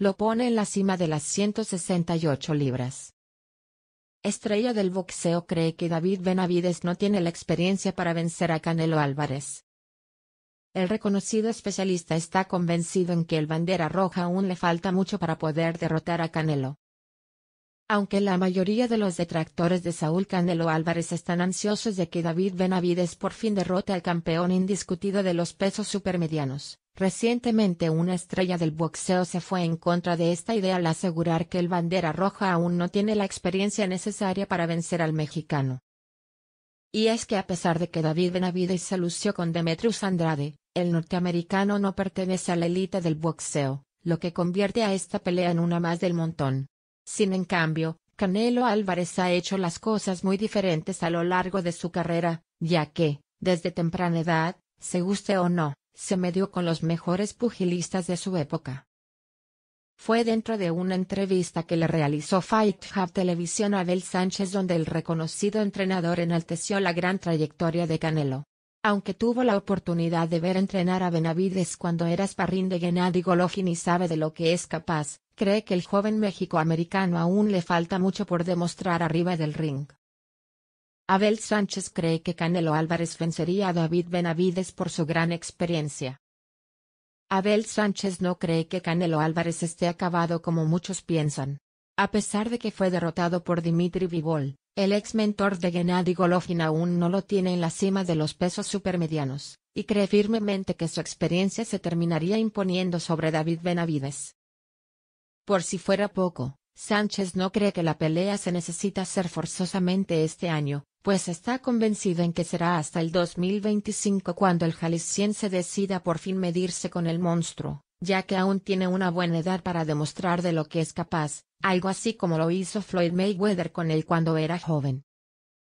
lo pone en la cima de las 168 libras. Estrella del boxeo cree que David Benavides no tiene la experiencia para vencer a Canelo Álvarez. El reconocido especialista está convencido en que el bandera roja aún le falta mucho para poder derrotar a Canelo. Aunque la mayoría de los detractores de Saúl Canelo Álvarez están ansiosos de que David Benavides por fin derrote al campeón indiscutido de los pesos supermedianos, Recientemente una estrella del boxeo se fue en contra de esta idea al asegurar que el bandera roja aún no tiene la experiencia necesaria para vencer al mexicano. Y es que a pesar de que David Benavides se con Demetrius Andrade, el norteamericano no pertenece a la élite del boxeo, lo que convierte a esta pelea en una más del montón. Sin en cambio, Canelo Álvarez ha hecho las cosas muy diferentes a lo largo de su carrera, ya que, desde temprana edad, se guste o no, se medió con los mejores pugilistas de su época. Fue dentro de una entrevista que le realizó Fight Hub Televisión a Abel Sánchez donde el reconocido entrenador enalteció la gran trayectoria de Canelo. Aunque tuvo la oportunidad de ver entrenar a Benavides cuando era sparring de Gennady Golovkin y sabe de lo que es capaz, cree que el joven méxico-americano aún le falta mucho por demostrar arriba del ring. Abel Sánchez cree que Canelo Álvarez vencería a David Benavides por su gran experiencia. Abel Sánchez no cree que Canelo Álvarez esté acabado como muchos piensan. A pesar de que fue derrotado por Dimitri Vivol, el ex mentor de Gennady Golovkin aún no lo tiene en la cima de los pesos supermedianos, y cree firmemente que su experiencia se terminaría imponiendo sobre David Benavides. Por si fuera poco, Sánchez no cree que la pelea se necesita hacer forzosamente este año, pues está convencido en que será hasta el 2025 cuando el jalisciense decida por fin medirse con el monstruo, ya que aún tiene una buena edad para demostrar de lo que es capaz, algo así como lo hizo Floyd Mayweather con él cuando era joven.